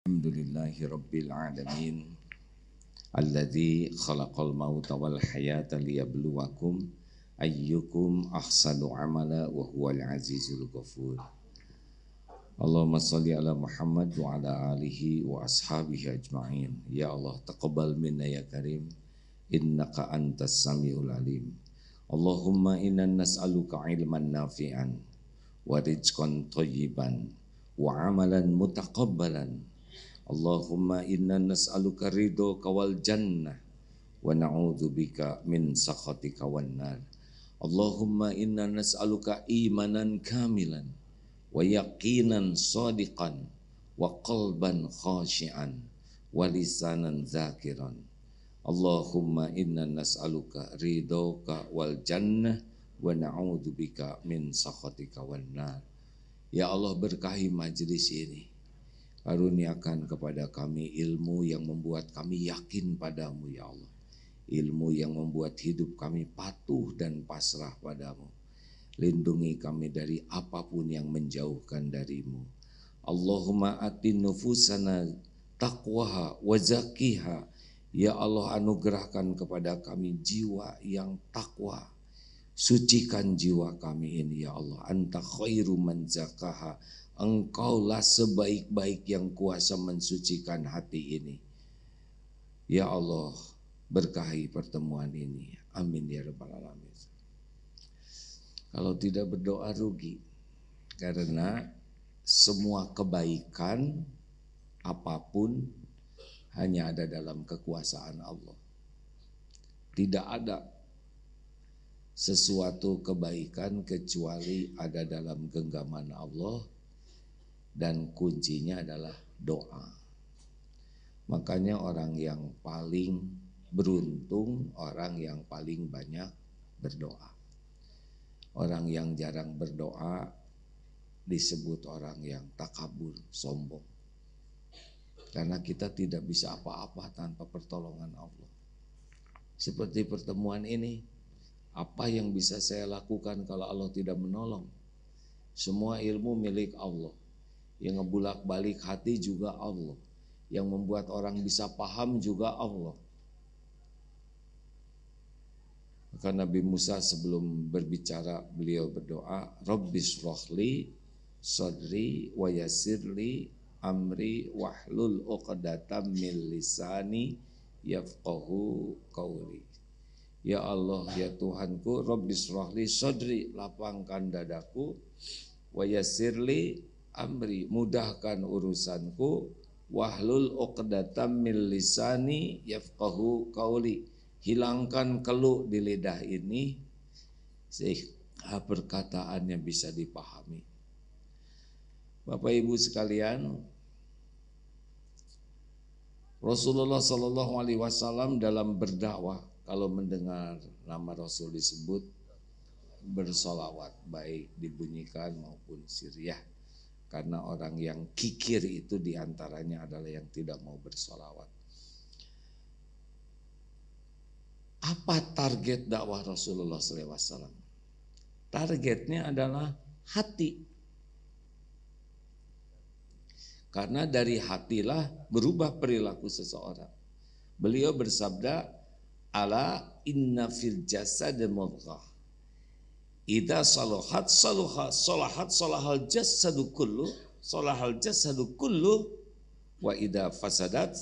الحمد لله رب العالمين الذي خلق الموت والحياة ليبلوكم أيكم أحسن عملا وهو العزيز الغفور اللهم صل على محمد وعلى آله وأصحابه أجمعين يا الله تقبل منا يا كريم إنك أنت السميع العليم اللهم إنا نسألك علما نافعا ورزقا طيبا وعملا متقبلا Allahumma inna nas'aluka ridho kawal jannah wa bika min sakhati wan nar. Allahumma inna nas'aluka imanan kamilan wa yaqinan sadiqan wa qalban khashi'an wa lisanan zakiran. Allahumma inna nas'aluka ridhoka wal jannah wa bika min sakhati wan nar. Ya Allah berkahi majlis ini. Karuniakan kepada kami ilmu yang membuat kami yakin padamu ya Allah. Ilmu yang membuat hidup kami patuh dan pasrah padamu. Lindungi kami dari apapun yang menjauhkan darimu. Allahumma atin nufusana taqwaha wa zakiha. Ya Allah anugerahkan kepada kami jiwa yang takwa. Sucikan jiwa kami ini ya Allah. Anta khairu man zakaha Engkaulah sebaik-baik yang kuasa mensucikan hati ini. Ya Allah, berkahi pertemuan ini. Amin ya rabbal alamin. Kalau tidak berdoa rugi karena semua kebaikan apapun hanya ada dalam kekuasaan Allah. Tidak ada sesuatu kebaikan kecuali ada dalam genggaman Allah dan kuncinya adalah doa. Makanya orang yang paling beruntung, orang yang paling banyak berdoa. Orang yang jarang berdoa disebut orang yang takabur, sombong. Karena kita tidak bisa apa-apa tanpa pertolongan Allah. Seperti pertemuan ini, apa yang bisa saya lakukan kalau Allah tidak menolong? Semua ilmu milik Allah yang ngebulak balik hati juga Allah. Yang membuat orang bisa paham juga Allah. Maka Nabi Musa sebelum berbicara beliau berdoa, Rabbis rohli sodri wayasirli, amri wahlul uqadatam min lisani yafqahu qawli. Ya Allah, ya Tuhanku, Rabbis rohli sodri, lapangkan dadaku, wayasirli amri mudahkan urusanku wahlul uqdatam min lisani yafqahu qawli hilangkan keluh di lidah ini sehingga ah, perkataannya bisa dipahami Bapak Ibu sekalian Rasulullah Shallallahu alaihi wasallam dalam berdakwah kalau mendengar nama Rasul disebut bersolawat baik dibunyikan maupun siriah karena orang yang kikir itu diantaranya adalah yang tidak mau bersolawat. Apa target dakwah Rasulullah SAW? Targetnya adalah hati. Karena dari hatilah berubah perilaku seseorang. Beliau bersabda, Ala inna fil jasad mudghah Ida salahat saluha solahat solahal jasadu kullu solahal jasadu kullu wa ida fasadat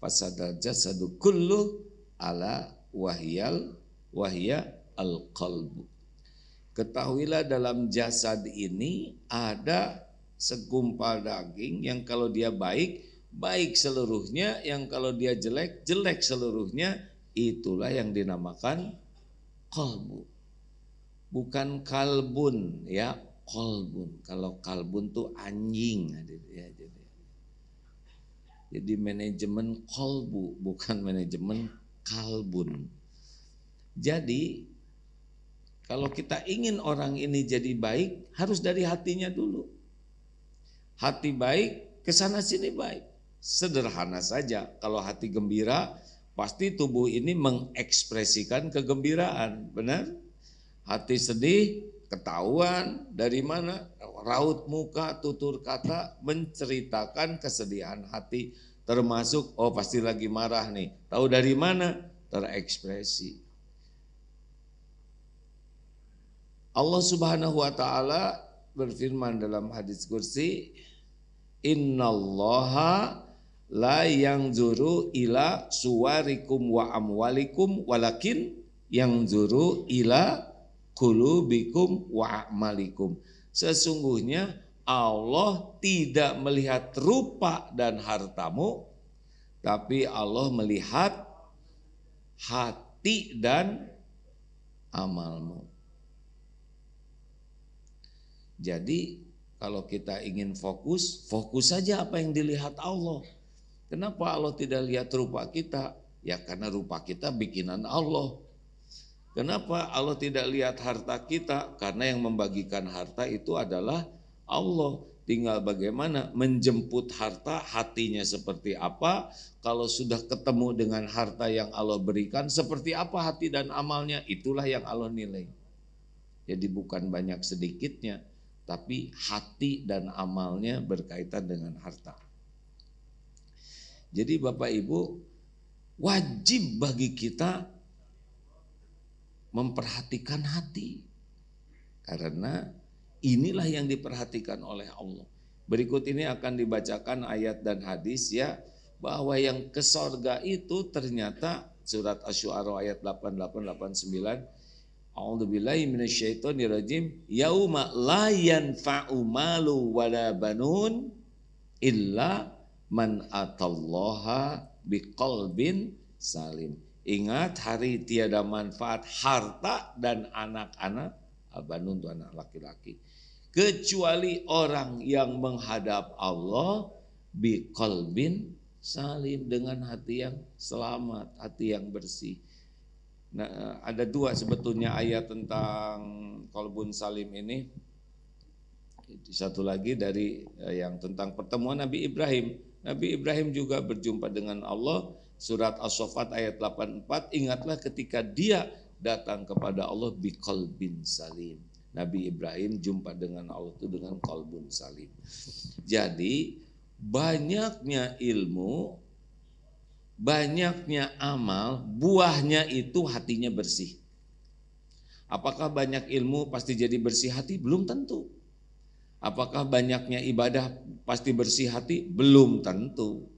fasadal jasadu kullu ala wahyal wahya al qalbu ketahuilah dalam jasad ini ada segumpal daging yang kalau dia baik baik seluruhnya yang kalau dia jelek jelek seluruhnya itulah yang dinamakan qalbu bukan kalbun ya kolbun kalau kalbun tuh anjing ya jadi jadi manajemen kolbu bukan manajemen kalbun jadi kalau kita ingin orang ini jadi baik harus dari hatinya dulu hati baik ke sana sini baik sederhana saja kalau hati gembira pasti tubuh ini mengekspresikan kegembiraan benar Hati sedih, ketahuan dari mana raut muka, tutur kata menceritakan kesedihan hati termasuk oh pasti lagi marah nih. Tahu dari mana? Terekspresi. Allah Subhanahu wa taala berfirman dalam hadis kursi, "Innallaha la yang zuru ila suwarikum wa amwalikum walakin yang zuru ila kulubikum wa malikum. Sesungguhnya Allah tidak melihat rupa dan hartamu, tapi Allah melihat hati dan amalmu. Jadi kalau kita ingin fokus, fokus saja apa yang dilihat Allah. Kenapa Allah tidak lihat rupa kita? Ya karena rupa kita bikinan Allah. Kenapa Allah tidak lihat harta kita? Karena yang membagikan harta itu adalah Allah. Tinggal bagaimana menjemput harta hatinya seperti apa? Kalau sudah ketemu dengan harta yang Allah berikan, seperti apa hati dan amalnya? Itulah yang Allah nilai. Jadi bukan banyak sedikitnya, tapi hati dan amalnya berkaitan dengan harta. Jadi Bapak Ibu, wajib bagi kita memperhatikan hati. Karena inilah yang diperhatikan oleh Allah. Berikut ini akan dibacakan ayat dan hadis ya bahwa yang ke sorga itu ternyata surat Asy-Syu'ara ayat 8889 A'udzubillahi minasyaitonirrajim yauma la yanfa'u malu wala banun illa man atallaha biqalbin salim Ingat hari tiada manfaat harta dan anak-anak. Abanun itu anak laki-laki. Kecuali orang yang menghadap Allah biqalbin salim dengan hati yang selamat, hati yang bersih. Nah, ada dua sebetulnya ayat tentang kolbun salim ini. Satu lagi dari eh, yang tentang pertemuan Nabi Ibrahim. Nabi Ibrahim juga berjumpa dengan Allah Surat As-Sofat ayat 84, ingatlah ketika dia datang kepada Allah bin salim. Nabi Ibrahim jumpa dengan Allah itu dengan kolbun salim. Jadi banyaknya ilmu, banyaknya amal, buahnya itu hatinya bersih. Apakah banyak ilmu pasti jadi bersih hati? Belum tentu. Apakah banyaknya ibadah pasti bersih hati? Belum tentu.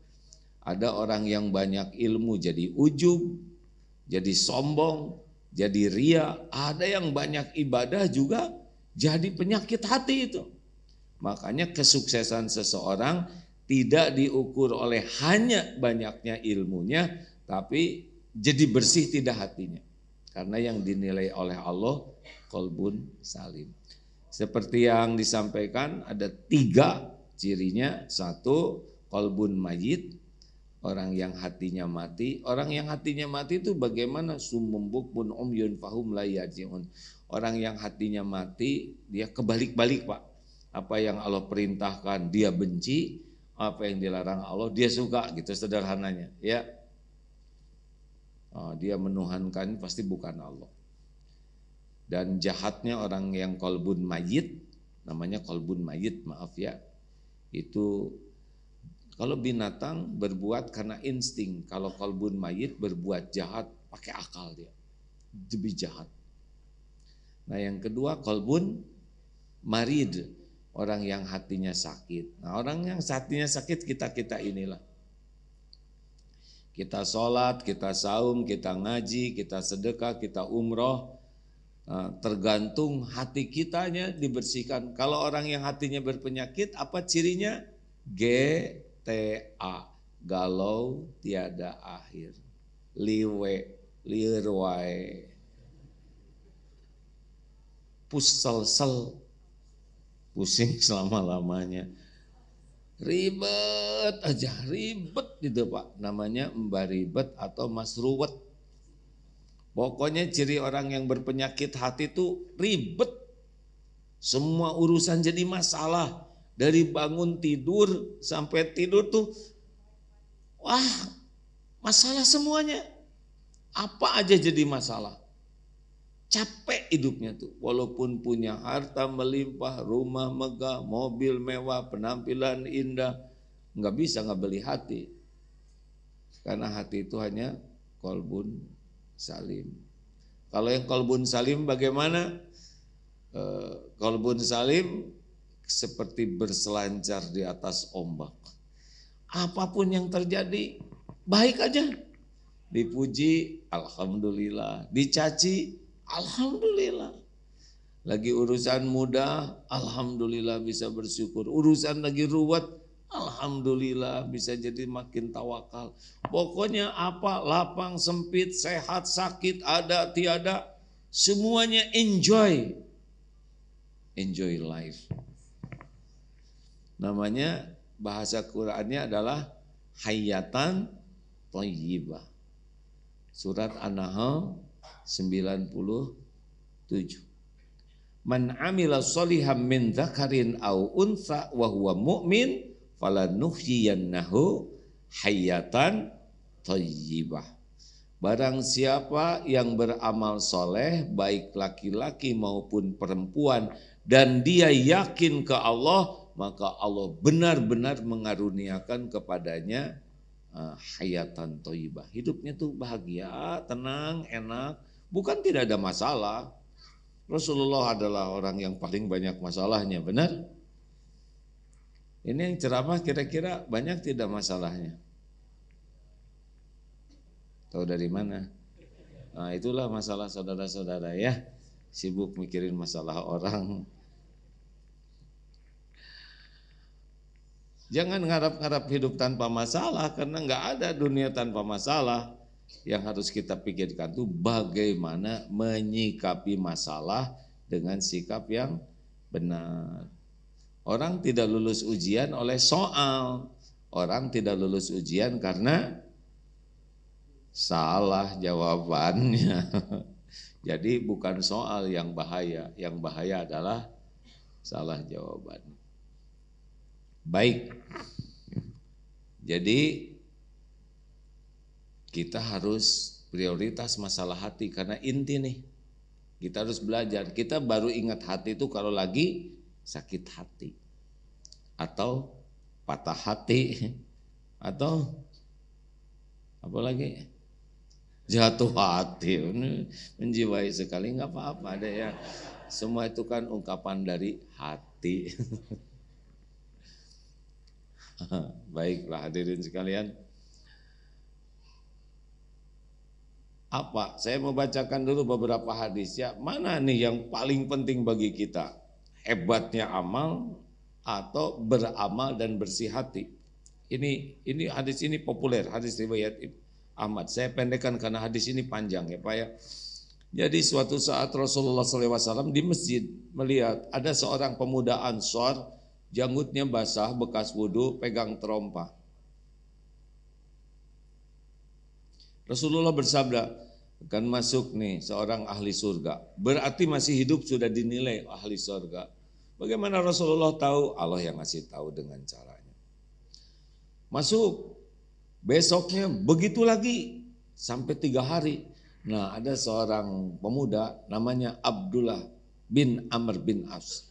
Ada orang yang banyak ilmu jadi ujub, jadi sombong, jadi ria. Ada yang banyak ibadah juga jadi penyakit hati itu. Makanya kesuksesan seseorang tidak diukur oleh hanya banyaknya ilmunya, tapi jadi bersih tidak hatinya. Karena yang dinilai oleh Allah kolbun salim. Seperti yang disampaikan ada tiga cirinya. Satu, kolbun mayit orang yang hatinya mati. Orang yang hatinya mati itu bagaimana sumumbuk pun umyun fahum layajiun. Orang yang hatinya mati dia kebalik-balik pak. Apa yang Allah perintahkan dia benci, apa yang dilarang Allah dia suka gitu sederhananya ya. Oh, dia menuhankan pasti bukan Allah. Dan jahatnya orang yang kolbun mayit, namanya kolbun mayit maaf ya, itu kalau binatang berbuat karena insting, kalau kalbun mayit berbuat jahat pakai akal dia, lebih jahat. Nah yang kedua kalbun marid, orang yang hatinya sakit. Nah orang yang hatinya sakit kita-kita inilah. Kita sholat, kita saum, kita ngaji, kita sedekah, kita umroh. Nah, tergantung hati kitanya dibersihkan. Kalau orang yang hatinya berpenyakit, apa cirinya? G TA galau tiada akhir liwe lirwai pusel sel pusing selama lamanya ribet aja ribet gitu pak namanya mbak ribet atau mas ruwet pokoknya ciri orang yang berpenyakit hati itu ribet semua urusan jadi masalah dari bangun tidur sampai tidur tuh wah masalah semuanya apa aja jadi masalah capek hidupnya tuh walaupun punya harta melimpah rumah megah mobil mewah penampilan indah nggak bisa nggak beli hati karena hati itu hanya kolbun salim kalau yang kolbun salim bagaimana eh, kolbun salim seperti berselancar di atas ombak. Apapun yang terjadi, baik aja. Dipuji, alhamdulillah. Dicaci, alhamdulillah. Lagi urusan mudah, alhamdulillah bisa bersyukur. Urusan lagi ruwet, alhamdulillah bisa jadi makin tawakal. Pokoknya apa lapang, sempit, sehat, sakit, ada tiada, semuanya enjoy. Enjoy life. Namanya bahasa Qur'annya adalah Hayatan Toyibah. Surat An-Nahl 97. Man amila soliham min dzakarin au unsa wa huwa mu'min nahu hayatan tayyibah. Barang siapa yang beramal soleh baik laki-laki maupun perempuan dan dia yakin ke Allah maka Allah benar-benar mengaruniakan kepadanya uh, hayatan toibah. Hidupnya tuh bahagia, tenang, enak. Bukan tidak ada masalah. Rasulullah adalah orang yang paling banyak masalahnya, benar? Ini yang ceramah kira-kira banyak tidak masalahnya. Tahu dari mana? Nah, itulah masalah saudara-saudara ya. Sibuk mikirin masalah orang. Jangan ngarap-ngarap hidup tanpa masalah karena nggak ada dunia tanpa masalah. Yang harus kita pikirkan itu bagaimana menyikapi masalah dengan sikap yang benar. Orang tidak lulus ujian oleh soal. Orang tidak lulus ujian karena salah jawabannya. Jadi bukan soal yang bahaya, yang bahaya adalah salah jawabannya. Baik. Jadi kita harus prioritas masalah hati karena inti nih. Kita harus belajar. Kita baru ingat hati itu kalau lagi sakit hati atau patah hati atau apa lagi jatuh hati menjiwai sekali nggak apa-apa ada ya semua itu kan ungkapan dari hati Baiklah hadirin sekalian. Apa? Saya mau bacakan dulu beberapa hadis ya. Mana nih yang paling penting bagi kita? Hebatnya amal atau beramal dan bersih hati? Ini ini hadis ini populer, hadis riwayat Ahmad. Saya pendekkan karena hadis ini panjang ya Pak ya. Jadi suatu saat Rasulullah SAW di masjid melihat ada seorang pemuda Ansor Janggutnya basah bekas wudhu pegang terompa. Rasulullah bersabda, akan masuk nih seorang ahli surga. Berarti masih hidup sudah dinilai ahli surga. Bagaimana Rasulullah tahu? Allah yang ngasih tahu dengan caranya. Masuk, besoknya begitu lagi sampai tiga hari. Nah ada seorang pemuda namanya Abdullah bin Amr bin As.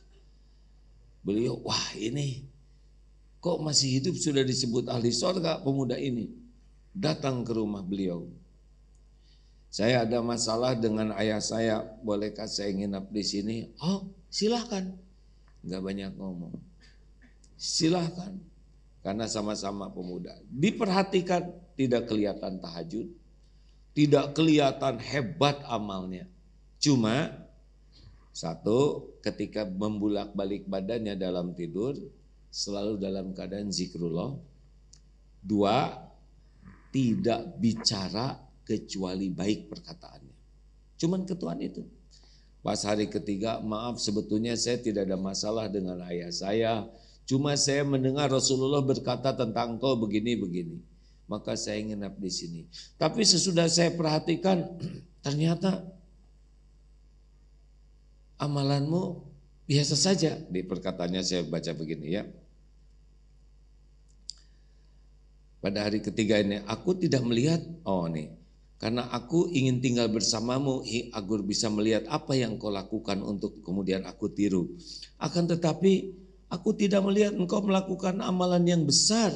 Beliau, wah ini kok masih hidup sudah disebut ahli sorga pemuda ini. Datang ke rumah beliau. Saya ada masalah dengan ayah saya, bolehkah saya nginap di sini? Oh, silahkan. Gak banyak ngomong. Silahkan. Karena sama-sama pemuda. Diperhatikan, tidak kelihatan tahajud. Tidak kelihatan hebat amalnya. Cuma satu, ketika membulak-balik badannya dalam tidur, selalu dalam keadaan zikrullah. Dua, tidak bicara kecuali baik perkataannya. Cuman ketuaan itu. Pas hari ketiga, maaf sebetulnya saya tidak ada masalah dengan ayah saya. Cuma saya mendengar Rasulullah berkata tentang kau begini-begini. Maka saya nginap di sini. Tapi sesudah saya perhatikan, ternyata amalanmu biasa saja. Di perkataannya saya baca begini ya. Pada hari ketiga ini aku tidak melihat, oh nih, karena aku ingin tinggal bersamamu agar bisa melihat apa yang kau lakukan untuk kemudian aku tiru. Akan tetapi aku tidak melihat engkau melakukan amalan yang besar.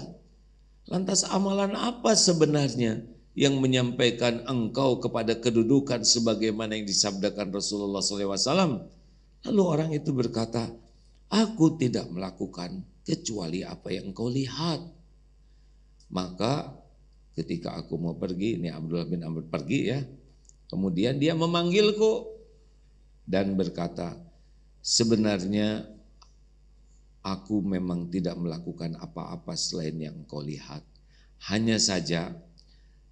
Lantas amalan apa sebenarnya? yang menyampaikan engkau kepada kedudukan sebagaimana yang disabdakan Rasulullah SAW. Lalu orang itu berkata, aku tidak melakukan kecuali apa yang engkau lihat. Maka ketika aku mau pergi, ini Abdullah bin Amr pergi ya. Kemudian dia memanggilku dan berkata, sebenarnya aku memang tidak melakukan apa-apa selain yang engkau lihat. Hanya saja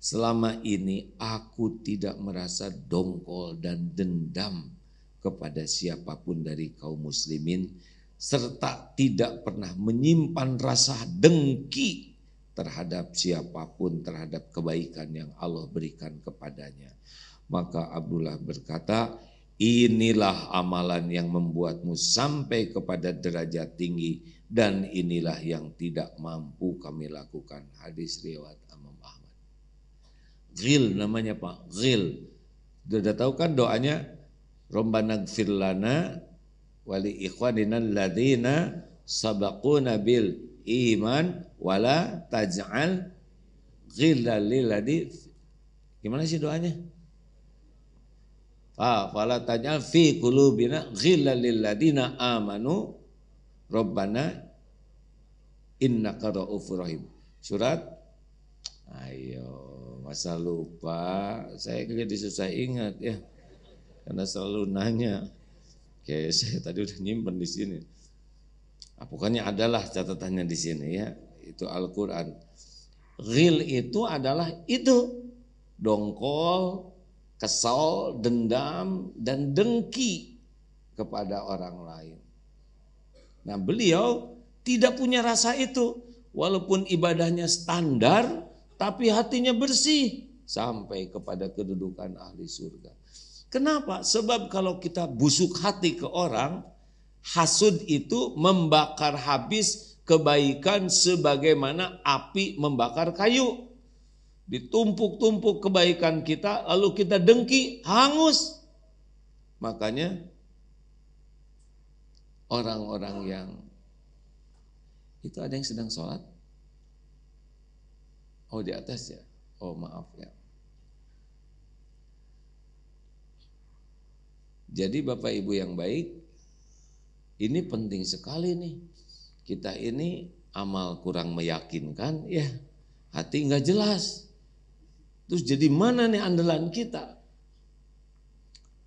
Selama ini aku tidak merasa dongkol dan dendam kepada siapapun dari kaum muslimin serta tidak pernah menyimpan rasa dengki terhadap siapapun terhadap kebaikan yang Allah berikan kepadanya. Maka Abdullah berkata, inilah amalan yang membuatmu sampai kepada derajat tinggi dan inilah yang tidak mampu kami lakukan. Hadis riwayat Ghil namanya Pak, Ghil, Sudah tahu kan doanya Rabbana gfirlana wali ikhwanina alladhina sabaquna bil iman wala taj'al ghillal lilladhi Gimana sih doanya? Fa fala taj'al fi qulubina ghillal amanu Rabbana innaka ra'ufur rahim. Surat ayo Masa lupa, saya jadi susah ingat ya. Karena selalu nanya. Kayak saya tadi udah nyimpen di sini. Nah, bukannya adalah catatannya di sini ya. Itu Al-Quran. Ghil itu adalah itu. Dongkol, kesal, dendam, dan dengki kepada orang lain. Nah beliau tidak punya rasa itu. Walaupun ibadahnya standar, tapi hatinya bersih sampai kepada kedudukan ahli surga. Kenapa? Sebab kalau kita busuk hati ke orang, hasud itu membakar habis kebaikan sebagaimana api membakar kayu. Ditumpuk-tumpuk kebaikan kita, lalu kita dengki, hangus. Makanya orang-orang yang itu ada yang sedang sholat, Oh di atas ya? Oh maaf ya. Jadi Bapak Ibu yang baik, ini penting sekali nih. Kita ini amal kurang meyakinkan, ya hati nggak jelas. Terus jadi mana nih andalan kita?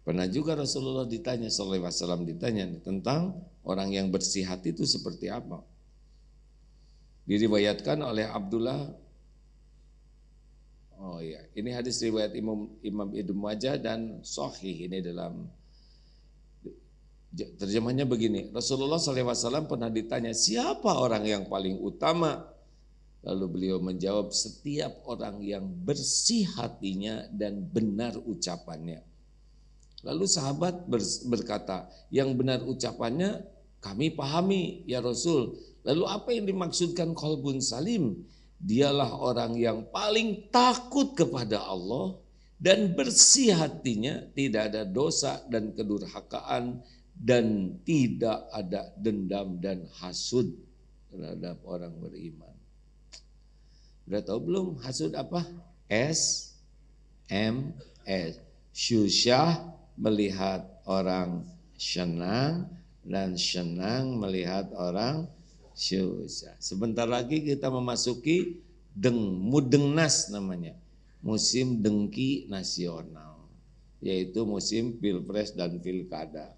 Pernah juga Rasulullah ditanya, SAW ditanya tentang orang yang bersih hati itu seperti apa. Diriwayatkan oleh Abdullah Oh iya, ini hadis riwayat Imam Imam Ibnu Majah dan sahih ini dalam terjemahnya begini. Rasulullah SAW pernah ditanya, "Siapa orang yang paling utama?" Lalu beliau menjawab, "Setiap orang yang bersih hatinya dan benar ucapannya." Lalu sahabat berkata, "Yang benar ucapannya kami pahami ya Rasul." Lalu apa yang dimaksudkan kolbun salim? Dialah orang yang paling takut kepada Allah dan bersih hatinya, tidak ada dosa dan kedurhakaan dan tidak ada dendam dan hasud terhadap orang beriman. Udah tahu belum hasud apa? S M S. Syusyah melihat orang senang dan senang melihat orang susah Sebentar lagi kita memasuki deng mudengnas namanya. Musim dengki nasional yaitu musim pilpres dan pilkada.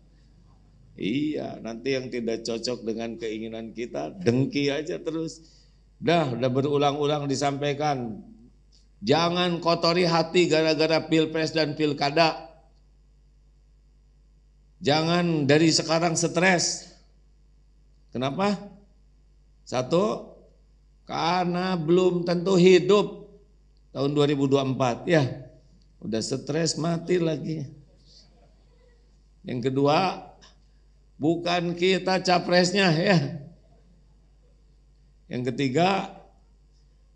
Iya, nanti yang tidak cocok dengan keinginan kita dengki aja terus. Dah, udah berulang-ulang disampaikan. Jangan kotori hati gara-gara pilpres dan pilkada. Jangan dari sekarang stres. Kenapa? Satu, karena belum tentu hidup tahun 2024 ya. Udah stres mati lagi. Yang kedua, bukan kita capresnya ya. Yang ketiga,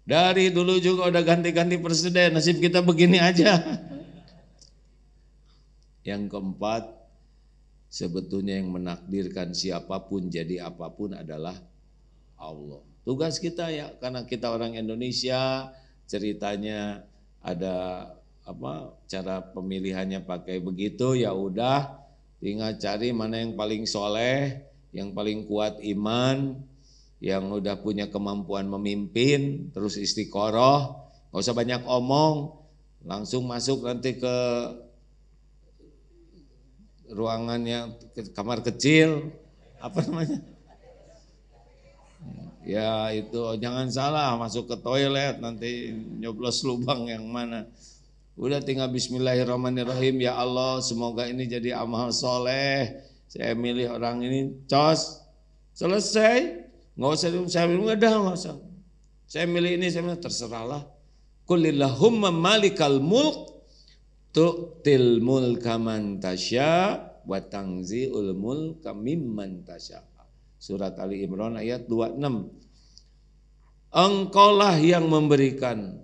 dari dulu juga udah ganti-ganti presiden, nasib kita begini aja. Yang keempat, sebetulnya yang menakdirkan siapapun jadi apapun adalah Allah. Tugas kita ya karena kita orang Indonesia, ceritanya ada apa cara pemilihannya pakai begitu ya udah tinggal cari mana yang paling soleh, yang paling kuat iman, yang udah punya kemampuan memimpin, terus istiqoroh, gak usah banyak omong, langsung masuk nanti ke ruangannya ke kamar kecil, apa namanya? Ya itu jangan salah masuk ke toilet nanti nyoblos lubang yang mana. Udah tinggal bismillahirrahmanirrahim ya Allah semoga ini jadi amal soleh. Saya milih orang ini cos selesai nggak usah saya milih ada nggak usah. Saya milih ini saya milih terserahlah. Kulillahumma malikal mulk tu'til mulka man tasya wa tanzi'ul mulka mimman Surat Ali Imran ayat 26. Engkau lah yang memberikan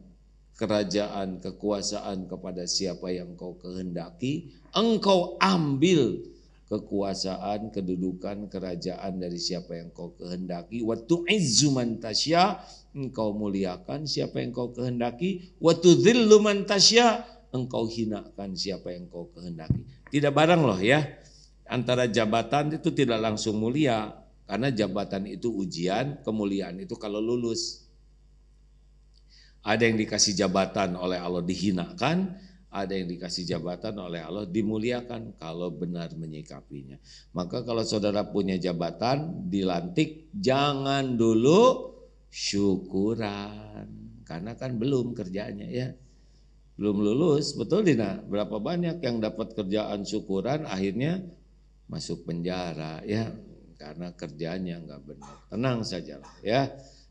kerajaan, kekuasaan kepada siapa yang kau kehendaki, engkau ambil kekuasaan, kedudukan, kerajaan dari siapa yang kau kehendaki. Waktu izzu tasya, engkau muliakan siapa yang kau kehendaki. Waktu dzillu tasya, engkau hinakan siapa yang kau kehendaki. Tidak barang loh ya. Antara jabatan itu tidak langsung mulia. Karena jabatan itu ujian, kemuliaan itu kalau lulus. Ada yang dikasih jabatan oleh Allah dihinakan, ada yang dikasih jabatan oleh Allah dimuliakan kalau benar menyikapinya. Maka kalau saudara punya jabatan dilantik jangan dulu syukuran karena kan belum kerjanya ya. Belum lulus, betul Dina? Berapa banyak yang dapat kerjaan syukuran akhirnya masuk penjara ya karena kerjanya nggak benar. Tenang saja ya.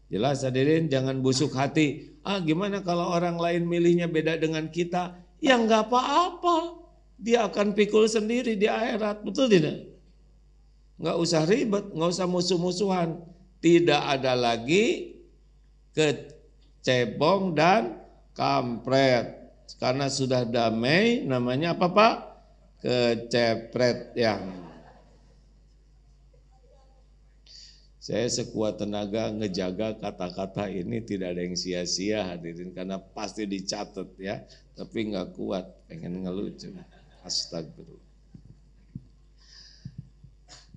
Jelas hadirin jangan busuk hati. Ah gimana kalau orang lain milihnya beda dengan kita? Ya nggak apa-apa. Dia akan pikul sendiri di akhirat, betul tidak? Nggak usah ribet, nggak usah musuh-musuhan. Tidak ada lagi kecebong dan kampret. Karena sudah damai namanya apa Pak? Kecepret yang Saya sekuat tenaga ngejaga kata-kata ini tidak ada yang sia-sia hadirin karena pasti dicatat ya. Tapi nggak kuat, pengen ngelucu. Astagfirullah.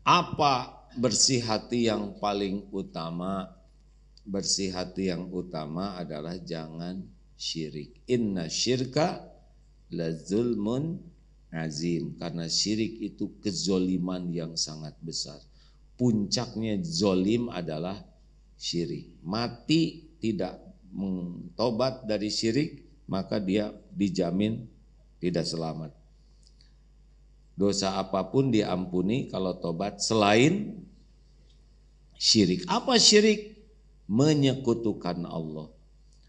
Apa bersih hati yang paling utama? Bersih hati yang utama adalah jangan syirik. Inna syirka la zulmun azim. Karena syirik itu kezoliman yang sangat besar puncaknya zolim adalah syirik. Mati tidak mengtobat dari syirik, maka dia dijamin tidak selamat. Dosa apapun diampuni kalau tobat selain syirik. Apa syirik? Menyekutukan Allah.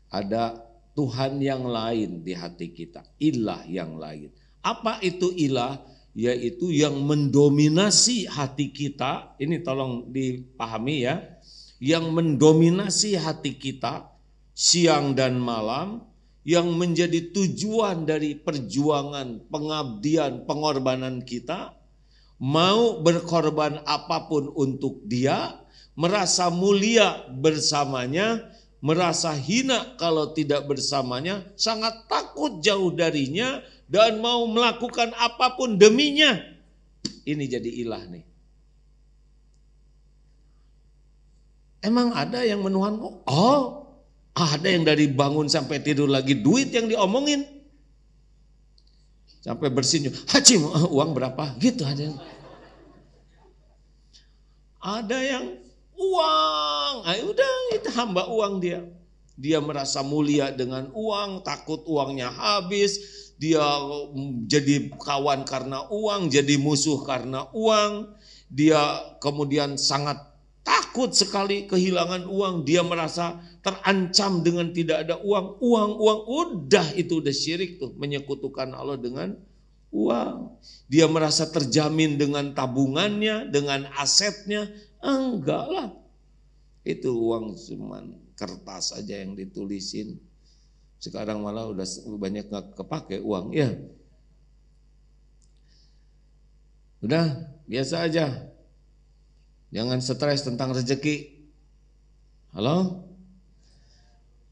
Ada Tuhan yang lain di hati kita, ilah yang lain. Apa itu ilah? yaitu yang mendominasi hati kita. Ini tolong dipahami ya. Yang mendominasi hati kita siang dan malam yang menjadi tujuan dari perjuangan, pengabdian, pengorbanan kita mau berkorban apapun untuk dia, merasa mulia bersamanya, merasa hina kalau tidak bersamanya, sangat takut jauh darinya, dan mau melakukan apapun deminya. Ini jadi ilah nih. Emang ada yang menuhan kok? Oh, ada yang dari bangun sampai tidur lagi duit yang diomongin. Sampai bersinyum, hacim uang berapa? Gitu ada yang. Ada yang uang, ayo ah, ya udah itu hamba uang dia. Dia merasa mulia dengan uang, takut uangnya habis, dia jadi kawan karena uang, jadi musuh karena uang, dia kemudian sangat takut sekali kehilangan uang, dia merasa terancam dengan tidak ada uang, uang, uang, udah itu udah syirik tuh, menyekutukan Allah dengan uang. Dia merasa terjamin dengan tabungannya, dengan asetnya, enggak lah. Itu uang cuman kertas aja yang ditulisin sekarang malah udah banyak nggak kepake uang, ya. Udah, biasa aja. Jangan stres tentang rezeki. Halo?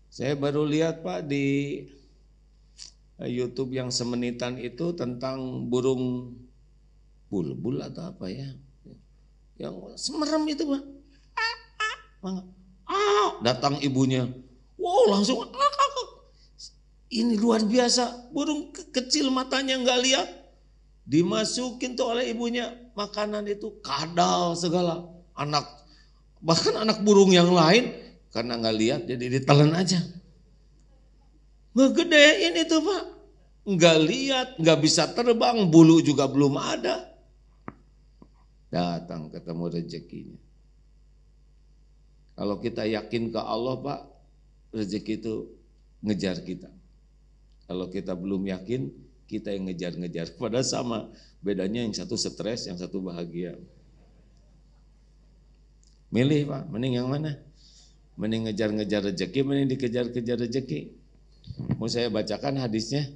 Saya baru lihat Pak di eh, YouTube yang semenitan itu tentang burung bulbul atau apa ya. Yang semerem itu Pak. Ah, datang ibunya. Wow, langsung ah, ini luar biasa, burung kecil matanya nggak lihat. Dimasukin tuh oleh ibunya makanan itu kadal segala. Anak bahkan anak burung yang lain karena nggak lihat jadi ditelan aja. nggak gede ini tuh pak, nggak lihat, nggak bisa terbang, bulu juga belum ada. Datang ketemu rezekinya. Kalau kita yakin ke Allah pak, rezeki itu ngejar kita. Kalau kita belum yakin, kita yang ngejar-ngejar. Padahal sama, bedanya yang satu stres, yang satu bahagia. Milih Pak, mending yang mana? Mending ngejar-ngejar rejeki, mending dikejar-kejar rejeki. Mau saya bacakan hadisnya?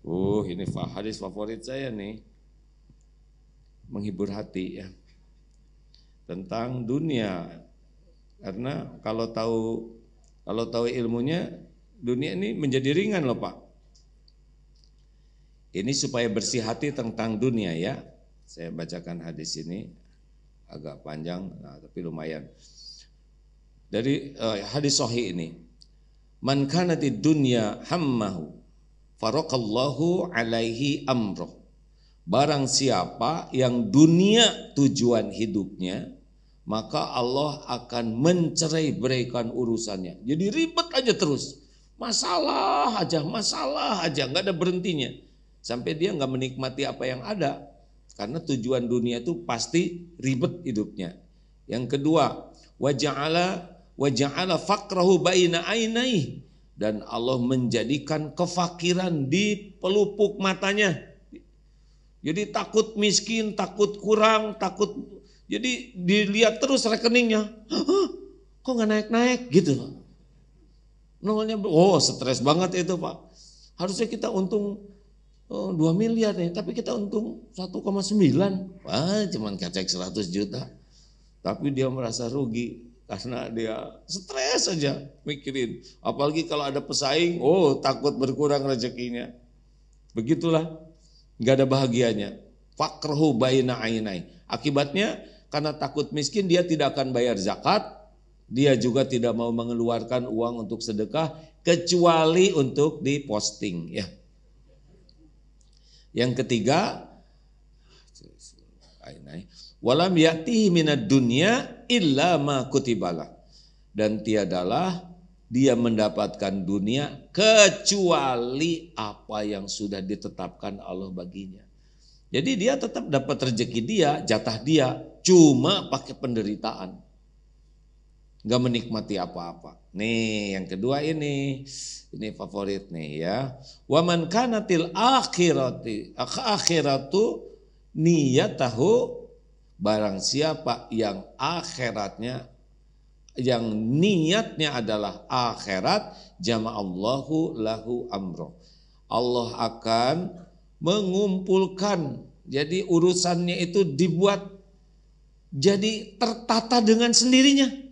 Uh, ini hadis favorit saya nih. Menghibur hati ya. Tentang dunia. Karena kalau tahu kalau tahu ilmunya, dunia ini menjadi ringan loh Pak. Ini supaya bersih hati tentang dunia ya. Saya bacakan hadis ini agak panjang, nah, tapi lumayan. Dari uh, hadis Sahih ini, man kanati dunya hammahu farokallahu alaihi amroh. Barang siapa yang dunia tujuan hidupnya, maka Allah akan mencerai beraikan urusannya. Jadi ribet aja terus. Masalah aja, masalah aja, nggak ada berhentinya sampai dia nggak menikmati apa yang ada karena tujuan dunia itu pasti ribet hidupnya. Yang kedua, waja'ala waja'ala fakrahu baina ainaih dan Allah menjadikan kefakiran di pelupuk matanya. Jadi takut miskin, takut kurang, takut jadi dilihat terus rekeningnya. kok nggak naik-naik gitu Nolnya, oh stres banget itu pak. Harusnya kita untung oh, 2 miliar nih, ya. tapi kita untung 1,9. Wah, cuman kacek 100 juta. Tapi dia merasa rugi karena dia stres aja mikirin. Apalagi kalau ada pesaing, oh takut berkurang rezekinya. Begitulah, nggak ada bahagianya. Fakrhu bayna ainai. Akibatnya karena takut miskin dia tidak akan bayar zakat, dia juga tidak mau mengeluarkan uang untuk sedekah kecuali untuk diposting ya. Yang ketiga, walam yati minat dunia illa ma Dan tiadalah dia mendapatkan dunia kecuali apa yang sudah ditetapkan Allah baginya. Jadi dia tetap dapat rezeki dia, jatah dia, cuma pakai penderitaan. Gak menikmati apa-apa. Nih, yang kedua ini, ini favorit nih ya. Waman kanatil akhirati akhiratu niyatahu barang siapa yang akhiratnya yang niatnya adalah akhirat Allahu lahu amro. Allah akan mengumpulkan jadi urusannya itu dibuat jadi tertata dengan sendirinya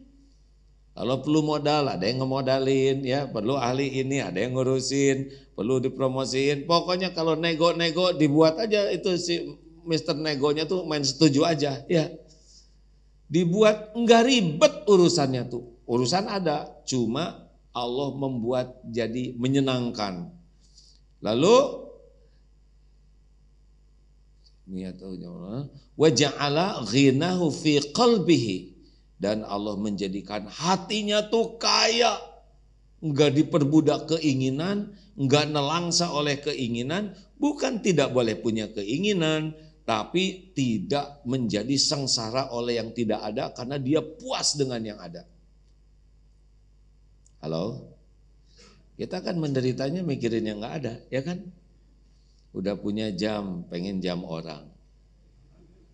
kalau perlu modal, ada yang ngemodalin ya, perlu ahli ini, ada yang ngurusin, perlu dipromosiin. Pokoknya kalau nego-nego dibuat aja itu si Mister negonya tuh main setuju aja ya. Dibuat nggak ribet urusannya tuh. Urusan ada, cuma Allah membuat jadi menyenangkan. Lalu niat ya ya Allah Wajah Allah ghinahu fi qalbihi dan Allah menjadikan hatinya tuh kaya. Enggak diperbudak keinginan, enggak nelangsa oleh keinginan, bukan tidak boleh punya keinginan, tapi tidak menjadi sengsara oleh yang tidak ada karena dia puas dengan yang ada. Halo? Kita kan menderitanya mikirin yang nggak ada, ya kan? Udah punya jam, pengen jam orang.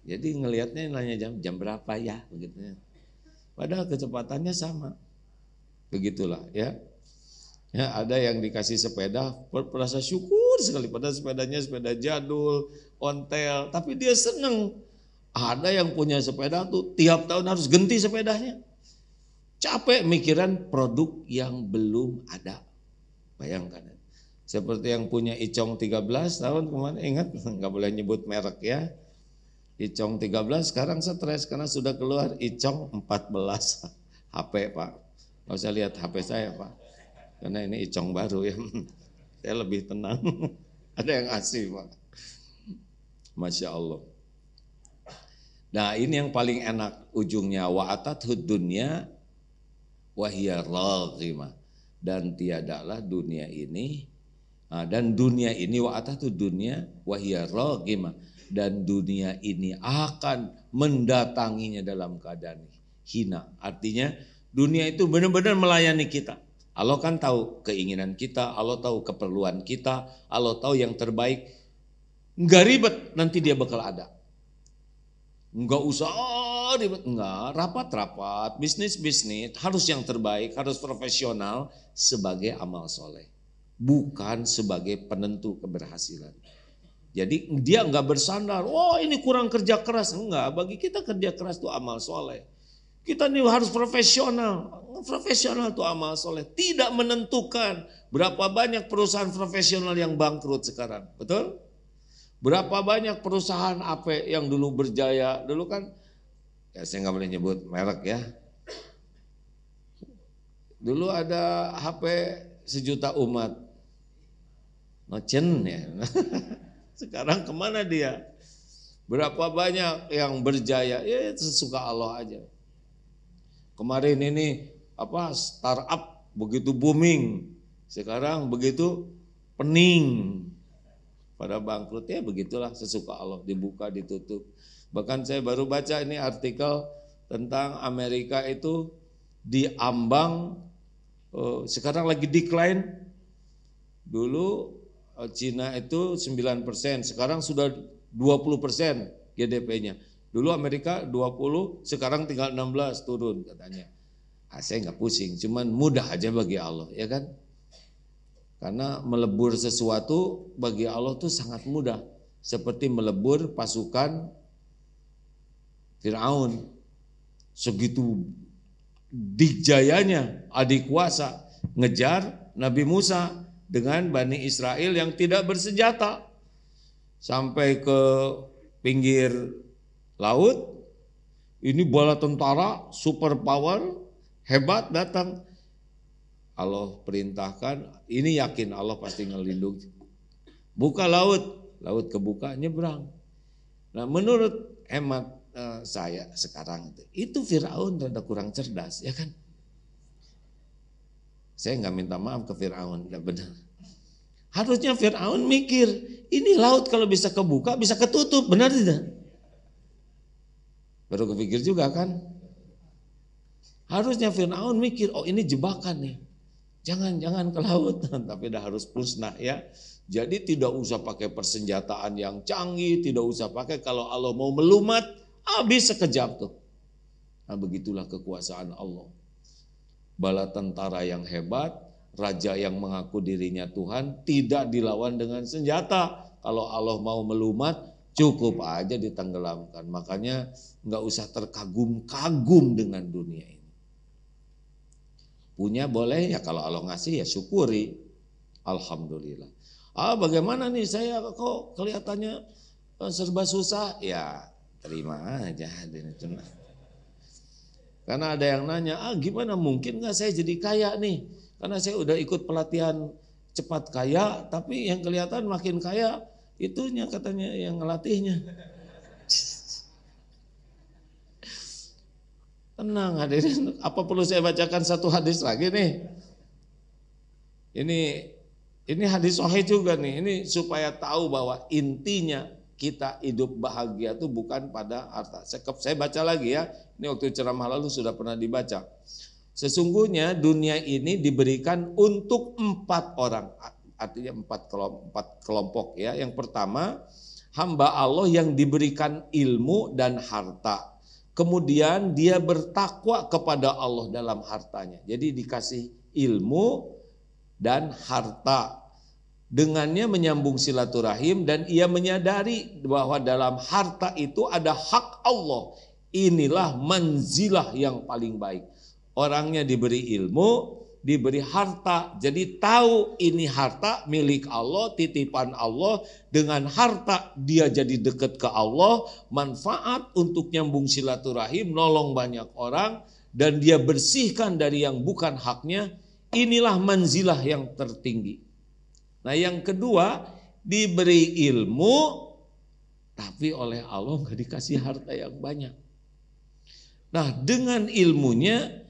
Jadi ngelihatnya nanya jam, jam berapa ya? Begitu. Ya. Padahal kecepatannya sama. Begitulah ya. Ya, ada yang dikasih sepeda merasa syukur sekali pada sepedanya sepeda jadul, ontel, tapi dia seneng. Ada yang punya sepeda tuh tiap tahun harus ganti sepedanya. Capek mikiran produk yang belum ada. Bayangkan. Seperti yang punya Icong 13 tahun kemarin ingat nggak boleh nyebut merek ya. Icong 13 sekarang stres karena sudah keluar Icong 14 HP Pak. Kalau saya lihat HP saya Pak. Karena ini Icong baru ya. saya lebih tenang. Ada yang asli Pak. Masya Allah. Nah ini yang paling enak ujungnya. Wa atat dunya wahia Dan tiadalah dunia ini. Nah, dan dunia ini wa atat dunia wahia dan dunia ini akan mendatanginya dalam keadaan hina. Artinya dunia itu benar-benar melayani kita. Allah kan tahu keinginan kita, Allah tahu keperluan kita, Allah tahu yang terbaik. Enggak ribet, nanti dia bakal ada. Enggak usah oh, ribet, enggak, rapat-rapat, bisnis-bisnis, harus yang terbaik, harus profesional sebagai amal soleh. Bukan sebagai penentu keberhasilan. Jadi dia nggak bersandar, oh ini kurang kerja keras. Enggak, bagi kita kerja keras itu amal soleh. Kita nih harus profesional. Profesional itu amal soleh. Tidak menentukan berapa banyak perusahaan profesional yang bangkrut sekarang. Betul? Berapa banyak perusahaan apa yang dulu berjaya. Dulu kan, ya saya nggak boleh nyebut merek ya. Dulu ada HP sejuta umat. Nocen ya. Sekarang kemana dia? Berapa banyak yang berjaya? Ya itu Allah aja. Kemarin ini apa startup begitu booming. Sekarang begitu pening. Pada bangkrut ya begitulah sesuka Allah dibuka ditutup. Bahkan saya baru baca ini artikel tentang Amerika itu diambang eh, sekarang lagi decline. Dulu Eh, Cina itu 9 persen, sekarang sudah 20 persen GDP-nya. Dulu Amerika 20, sekarang tinggal 16 turun katanya. Ah, saya nggak pusing, cuman mudah aja bagi Allah, ya kan? Karena melebur sesuatu bagi Allah tuh sangat mudah. Seperti melebur pasukan Fir'aun. Segitu dijayanya adik kuasa ngejar Nabi Musa dengan Bani Israel yang tidak bersenjata sampai ke pinggir laut ini bola tentara super power hebat datang Allah perintahkan ini yakin Allah pasti ngelindung buka laut laut kebuka nyebrang nah menurut hemat eh, saya sekarang itu Firaun rada kurang cerdas ya kan saya nggak minta maaf ke Fir'aun, tidak benar. Harusnya Fir'aun mikir, ini laut kalau bisa kebuka, bisa ketutup, benar tidak? Baru kepikir juga kan? Harusnya Fir'aun mikir, oh ini jebakan nih. Jangan-jangan ke laut, tapi dah harus pusnah ya. Jadi tidak usah pakai persenjataan yang canggih, tidak usah pakai kalau Allah mau melumat, habis sekejap tuh. Nah, begitulah kekuasaan Allah bala tentara yang hebat, raja yang mengaku dirinya Tuhan tidak dilawan dengan senjata. Kalau Allah mau melumat, cukup aja ditenggelamkan. Makanya nggak usah terkagum-kagum dengan dunia ini. Punya boleh ya kalau Allah ngasih ya syukuri. Alhamdulillah. Ah bagaimana nih saya kok kelihatannya eh, serba susah? Ya terima aja. Karena ada yang nanya, ah gimana mungkin nggak saya jadi kaya nih? Karena saya udah ikut pelatihan cepat kaya, tapi yang kelihatan makin kaya itunya katanya yang ngelatihnya. Tenang hadirin, apa perlu saya bacakan satu hadis lagi nih? Ini ini hadis sahih juga nih. Ini supaya tahu bahwa intinya kita hidup bahagia itu bukan pada harta. Saya, saya baca lagi ya, ini waktu ceramah lalu sudah pernah dibaca. Sesungguhnya dunia ini diberikan untuk empat orang, artinya empat kelompok, empat kelompok ya. Yang pertama hamba Allah yang diberikan ilmu dan harta. Kemudian dia bertakwa kepada Allah dalam hartanya. Jadi dikasih ilmu dan harta dengannya menyambung silaturahim dan ia menyadari bahwa dalam harta itu ada hak Allah. Inilah manzilah yang paling baik. Orangnya diberi ilmu, diberi harta. Jadi tahu ini harta milik Allah, titipan Allah. Dengan harta dia jadi dekat ke Allah, manfaat untuk nyambung silaturahim, nolong banyak orang dan dia bersihkan dari yang bukan haknya. Inilah manzilah yang tertinggi. Nah yang kedua diberi ilmu tapi oleh Allah nggak dikasih harta yang banyak. Nah dengan ilmunya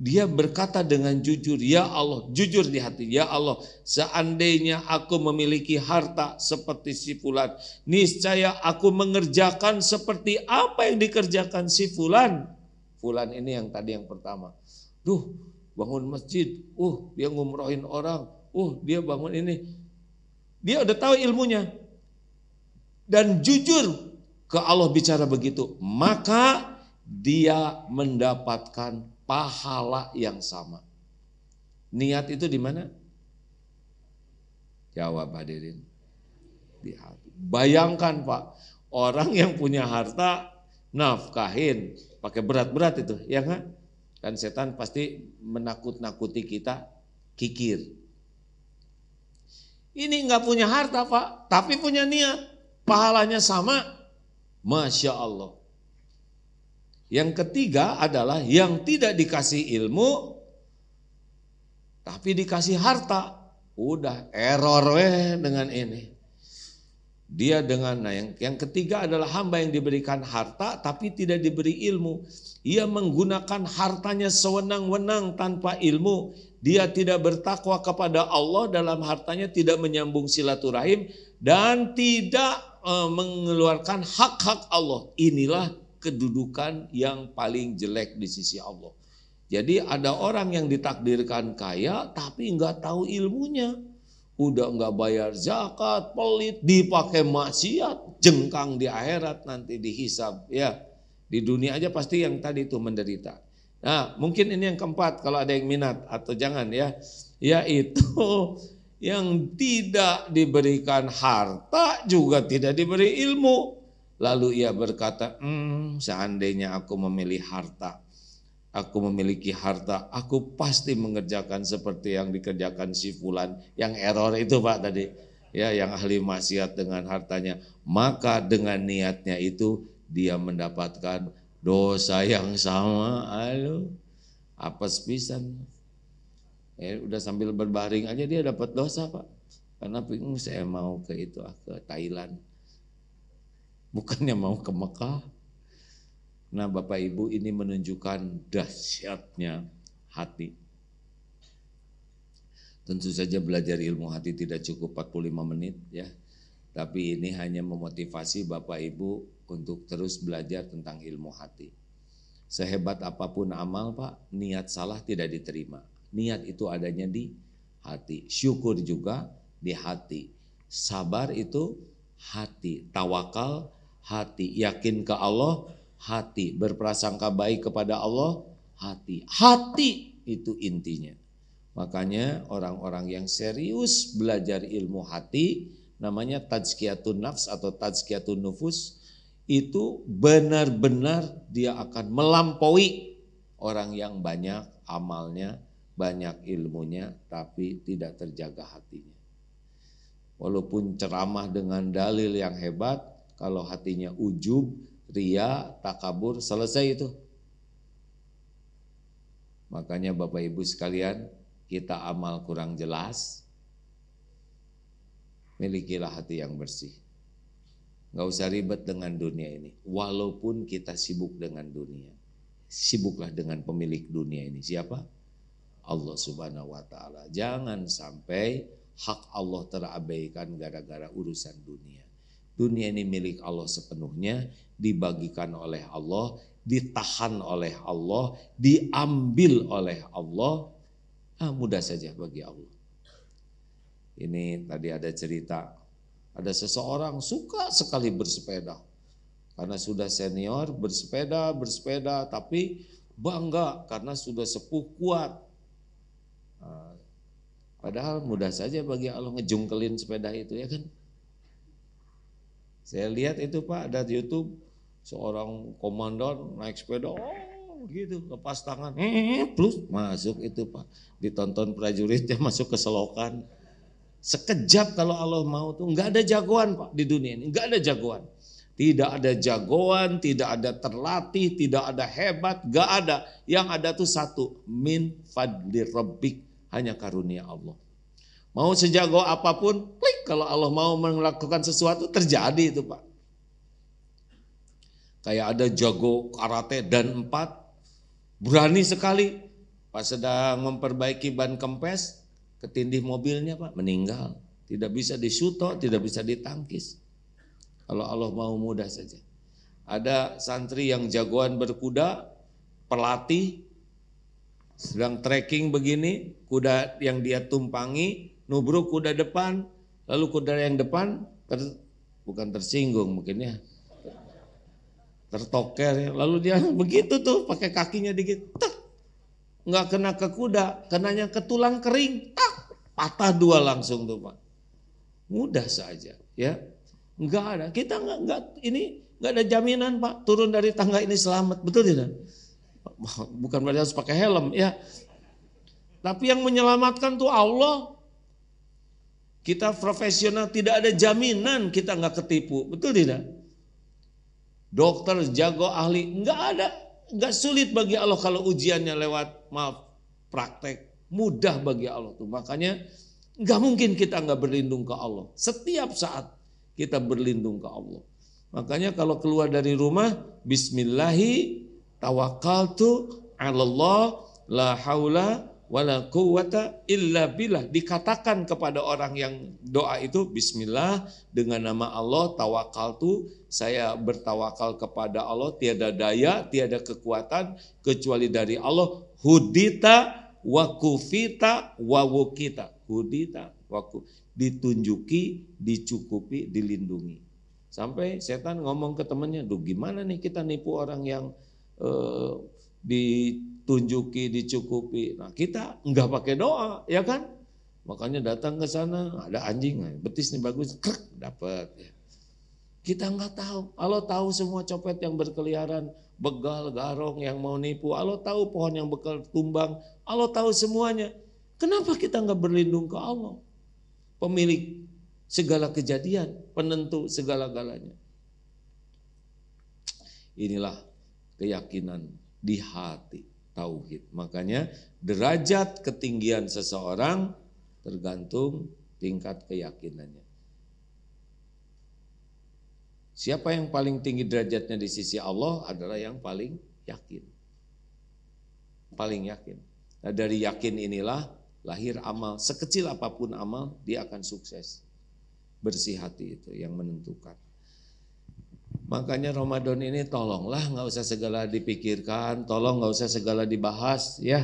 dia berkata dengan jujur, ya Allah, jujur di hati, ya Allah, seandainya aku memiliki harta seperti si Fulan, niscaya aku mengerjakan seperti apa yang dikerjakan si Fulan. Fulan ini yang tadi yang pertama. Duh, bangun masjid, uh, dia ngumrohin orang, uh dia bangun ini. Dia udah tahu ilmunya. Dan jujur ke Allah bicara begitu, maka dia mendapatkan pahala yang sama. Niat itu di mana? Jawab hadirin. Di hati. Bayangkan Pak, orang yang punya harta nafkahin pakai berat-berat itu, ya kan? Dan setan pasti menakut-nakuti kita kikir. Ini nggak punya harta pak, tapi punya niat. Pahalanya sama. Masya Allah. Yang ketiga adalah yang tidak dikasih ilmu, tapi dikasih harta. Udah error weh dengan ini. Dia dengan nah yang, yang ketiga adalah hamba yang diberikan harta tapi tidak diberi ilmu. Ia menggunakan hartanya sewenang-wenang tanpa ilmu. Dia tidak bertakwa kepada Allah dalam hartanya tidak menyambung silaturahim dan tidak eh, mengeluarkan hak-hak Allah. Inilah kedudukan yang paling jelek di sisi Allah. Jadi ada orang yang ditakdirkan kaya tapi nggak tahu ilmunya udah nggak bayar zakat, pelit, dipakai maksiat, jengkang di akhirat nanti dihisap Ya, di dunia aja pasti yang tadi itu menderita. Nah, mungkin ini yang keempat kalau ada yang minat atau jangan ya, yaitu yang tidak diberikan harta juga tidak diberi ilmu. Lalu ia berkata, hmm, seandainya aku memilih harta, aku memiliki harta, aku pasti mengerjakan seperti yang dikerjakan si fulan yang error itu Pak tadi. Ya, yang ahli maksiat dengan hartanya, maka dengan niatnya itu dia mendapatkan dosa yang sama. Halo. Apa sepisan? Ya, udah sambil berbaring aja dia dapat dosa, Pak. Karena bingung saya mau ke itu ah, ke Thailand. Bukannya mau ke Mekah Nah, Bapak Ibu, ini menunjukkan dahsyatnya hati. Tentu saja belajar ilmu hati tidak cukup 45 menit ya. Tapi ini hanya memotivasi Bapak Ibu untuk terus belajar tentang ilmu hati. Sehebat apapun amal, Pak, niat salah tidak diterima. Niat itu adanya di hati. Syukur juga di hati. Sabar itu hati, tawakal hati, yakin ke Allah hati. Berprasangka baik kepada Allah, hati. Hati itu intinya. Makanya orang-orang yang serius belajar ilmu hati namanya tazkiyatun nafs atau tazkiyatun nufus itu benar-benar dia akan melampaui orang yang banyak amalnya, banyak ilmunya tapi tidak terjaga hatinya. Walaupun ceramah dengan dalil yang hebat, kalau hatinya ujub, ria, takabur, selesai itu. Makanya Bapak Ibu sekalian, kita amal kurang jelas, milikilah hati yang bersih. Gak usah ribet dengan dunia ini, walaupun kita sibuk dengan dunia. Sibuklah dengan pemilik dunia ini. Siapa? Allah Subhanahu wa Ta'ala. Jangan sampai hak Allah terabaikan gara-gara urusan dunia. Dunia ini milik Allah sepenuhnya, dibagikan oleh Allah, ditahan oleh Allah, diambil oleh Allah. Ah, mudah saja bagi Allah. Ini tadi ada cerita, ada seseorang suka sekali bersepeda. Karena sudah senior, bersepeda, bersepeda, tapi bangga karena sudah sepuh kuat. Ah, padahal mudah saja bagi Allah ngejungkelin sepeda itu ya kan. Saya lihat itu Pak ada di YouTube seorang komandan naik sepeda oh, gitu lepas tangan eh, eh, eh, plus masuk itu Pak ditonton prajuritnya masuk ke selokan sekejap kalau Allah mau tuh nggak ada jagoan Pak di dunia ini nggak ada jagoan tidak ada jagoan tidak ada terlatih tidak ada hebat nggak ada yang ada tuh satu min fadli rabbik hanya karunia Allah Mau sejago apapun, klik kalau Allah mau melakukan sesuatu terjadi itu Pak. Kayak ada jago karate dan empat, berani sekali. Pas sedang memperbaiki ban kempes, ketindih mobilnya Pak, meninggal. Tidak bisa disuto, tidak bisa ditangkis. Kalau Allah mau mudah saja. Ada santri yang jagoan berkuda, pelatih, sedang trekking begini, kuda yang dia tumpangi nubruk kuda depan, lalu kuda yang depan ter, bukan tersinggung mungkin ya, tertoker, ya. lalu dia begitu tuh pakai kakinya dikit, tak nggak kena ke kuda, kenanya ke tulang kering, tak patah dua langsung tuh pak, mudah saja ya, Enggak ada, kita enggak nggak ini enggak ada jaminan pak turun dari tangga ini selamat, betul tidak? Bukan berarti harus pakai helm ya, tapi yang menyelamatkan tuh Allah kita profesional tidak ada jaminan kita nggak ketipu, betul tidak? Dokter jago ahli nggak ada, nggak sulit bagi Allah kalau ujiannya lewat maaf praktek mudah bagi Allah tuh. Makanya nggak mungkin kita nggak berlindung ke Allah. Setiap saat kita berlindung ke Allah. Makanya kalau keluar dari rumah, Bismillahi tuh Allah la haula wala quwata illa billah. Dikatakan kepada orang yang doa itu bismillah dengan nama Allah tawakal tu saya bertawakal kepada Allah tiada daya, tiada kekuatan kecuali dari Allah. Hudita wa kufita wa wukita. Hudita wa ditunjuki, dicukupi, dilindungi. Sampai setan ngomong ke temannya, "Duh, gimana nih kita nipu orang yang eh, di tunjuki, dicukupi. Nah, kita nggak pakai doa, ya kan? Makanya datang ke sana, ada anjing, nah, betis nih bagus, krek, dapat. Ya. Kita nggak tahu. Allah tahu semua copet yang berkeliaran, begal, garong yang mau nipu. Allah tahu pohon yang bekal tumbang. Allah tahu semuanya. Kenapa kita nggak berlindung ke Allah? Pemilik segala kejadian, penentu segala-galanya. Inilah keyakinan di hati tauhid. Makanya derajat ketinggian seseorang tergantung tingkat keyakinannya. Siapa yang paling tinggi derajatnya di sisi Allah adalah yang paling yakin. Paling yakin. Nah, dari yakin inilah lahir amal. Sekecil apapun amal, dia akan sukses. Bersih hati itu yang menentukan. Makanya Ramadan ini tolonglah nggak usah segala dipikirkan, tolong nggak usah segala dibahas ya.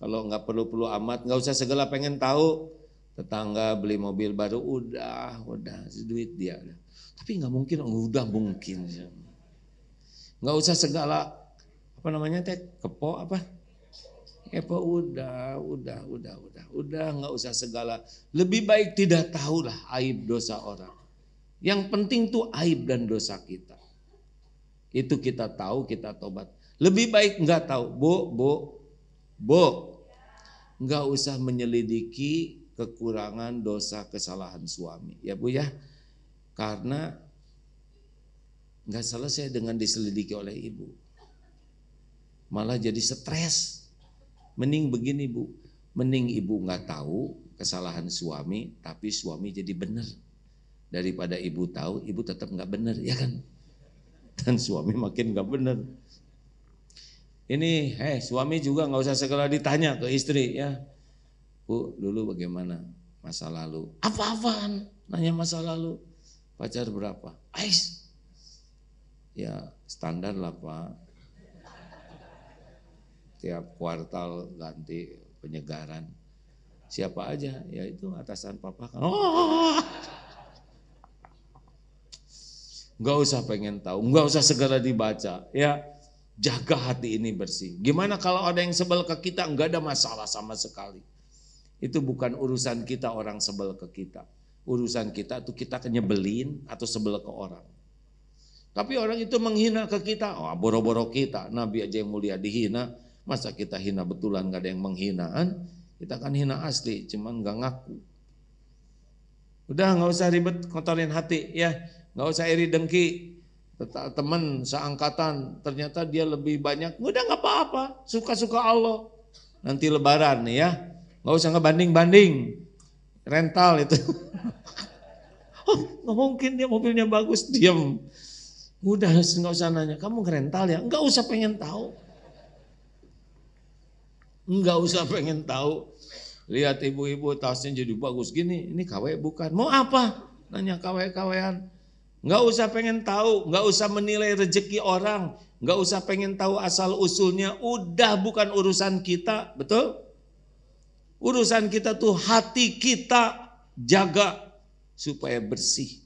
Kalau nggak perlu-perlu amat, nggak usah segala pengen tahu tetangga beli mobil baru udah udah duit dia tapi nggak mungkin udah mungkin nggak usah segala apa namanya teh kepo apa kepo udah udah udah udah udah nggak usah segala lebih baik tidak tahulah aib dosa orang yang penting tuh aib dan dosa kita. Itu kita tahu, kita tobat. Lebih baik nggak tahu, bu, bu, bu. Nggak usah menyelidiki kekurangan dosa kesalahan suami. Ya bu ya, karena nggak selesai dengan diselidiki oleh ibu. Malah jadi stres. Mending begini bu, mending ibu nggak tahu kesalahan suami, tapi suami jadi benar daripada ibu tahu ibu tetap nggak benar ya kan dan suami makin nggak benar ini eh suami juga nggak usah segala ditanya ke istri ya bu dulu bagaimana masa lalu apa-apaan nanya masa lalu pacar berapa ais ya standar lah pak tiap kuartal ganti penyegaran siapa aja ya itu atasan papa kan oh nggak usah pengen tahu, nggak usah segera dibaca, ya jaga hati ini bersih. Gimana kalau ada yang sebel ke kita, nggak ada masalah sama sekali. Itu bukan urusan kita orang sebel ke kita. Urusan kita itu kita kenyebelin atau sebel ke orang. Tapi orang itu menghina ke kita, oh boro-boro kita, Nabi aja yang mulia dihina, masa kita hina betulan gak ada yang menghinaan, kita kan hina asli, cuman gak ngaku. Udah gak usah ribet kotorin hati ya nggak usah iri dengki teman seangkatan ternyata dia lebih banyak udah nggak apa-apa suka-suka Allah nanti lebaran nih ya nggak usah ngebanding-banding rental itu oh nggak mungkin dia mobilnya bagus diam udah nggak usah nanya kamu rental ya nggak usah pengen tahu nggak usah pengen tahu lihat ibu-ibu tasnya jadi bagus gini ini kawe bukan mau apa nanya kawean-kawean Nggak usah pengen tahu, nggak usah menilai rezeki orang, nggak usah pengen tahu asal usulnya. Udah bukan urusan kita, betul? Urusan kita tuh hati kita jaga supaya bersih.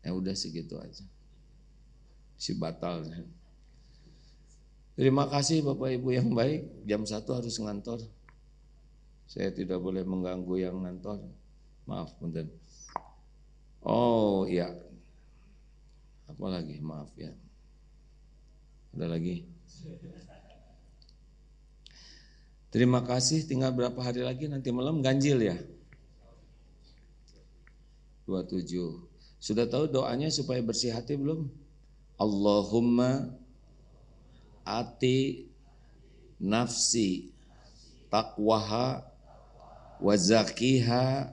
Ya udah segitu aja. Si batalnya. Terima kasih Bapak Ibu yang baik. Jam satu harus ngantor. Saya tidak boleh mengganggu yang ngantor. Maaf, punten. Oh ya, Apa lagi? Maaf ya. Ada lagi? Terima kasih. Tinggal berapa hari lagi nanti malam ganjil ya? 27. Sudah tahu doanya supaya bersih hati belum? Allahumma ati nafsi takwaha wazakiha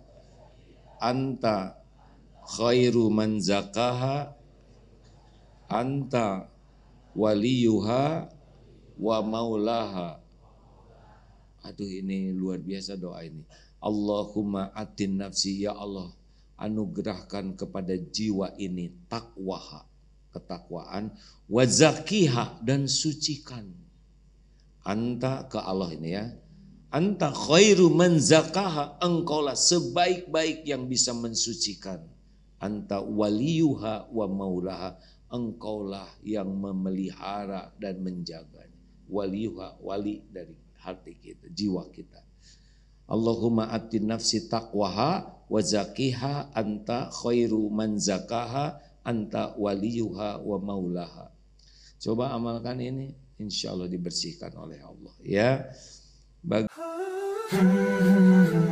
anta khairu man zakaha anta waliyuha wa maulaha aduh ini luar biasa doa ini Allahumma atin nafsi ya Allah anugerahkan kepada jiwa ini takwaha ketakwaan wazakiha dan sucikan anta ke Allah ini ya anta khairu man zakaha engkaulah sebaik-baik yang bisa mensucikan anta waliyuha wa maulaha engkaulah yang memelihara dan menjaganya waliyuha wali dari hati kita jiwa kita Allahumma atin nafsi taqwaha wa zakiha anta khairu man zakaha anta waliyuha wa maulaha coba amalkan ini insya Allah dibersihkan oleh Allah ya bagi